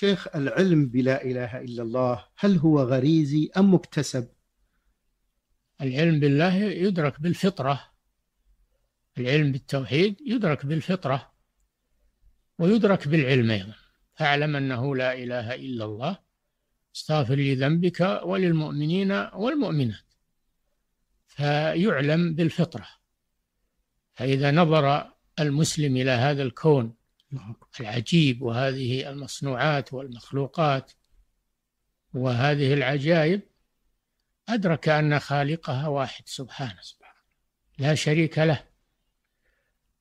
شيخ العلم بلا إله إلا الله هل هو غريزي أم مكتسب العلم بالله يدرك بالفطرة العلم بالتوحيد يدرك بالفطرة ويدرك بالعلم أيضا فاعلم أنه لا إله إلا الله استغفر لذنبك وللمؤمنين والمؤمنات فيعلم بالفطرة فإذا نظر المسلم إلى هذا الكون العجيب وهذه المصنوعات والمخلوقات وهذه العجائب أدرك أن خالقها واحد سبحانه سبحانه لا شريك له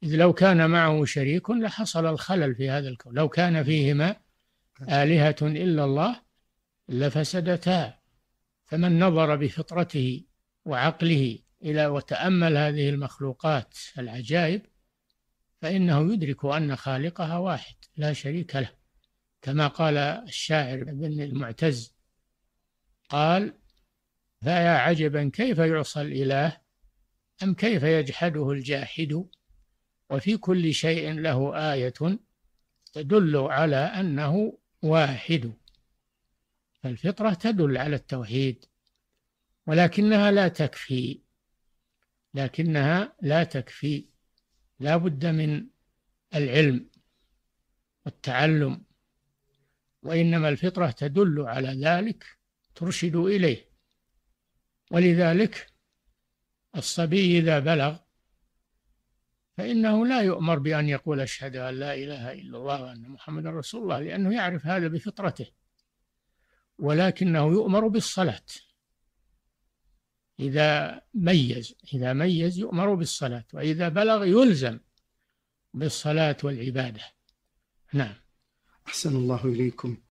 إذ لو كان معه شريك لحصل الخلل في هذا الكون لو كان فيهما آلهة إلا الله لفسدتا فمن نظر بفطرته وعقله إلى وتأمل هذه المخلوقات العجائب فإنه يدرك أن خالقها واحد لا شريك له كما قال الشاعر بن المعتز قال فيا عجبا كيف يعصى الإله أم كيف يجحده الجاحد وفي كل شيء له آية تدل على أنه واحد فالفطرة تدل على التوحيد ولكنها لا تكفي لكنها لا تكفي لا بد من العلم والتعلم وإنما الفطرة تدل على ذلك ترشد إليه ولذلك الصبي إذا بلغ فإنه لا يؤمر بأن يقول أشهد أن لا إله إلا الله وأن محمدا رسول الله لأنه يعرف هذا بفطرته ولكنه يؤمر بالصلاة إذا ميز إذا ميز يؤمر بالصلاة وإذا بلغ يلزم بالصلاة والعبادة نعم أحسن الله إليكم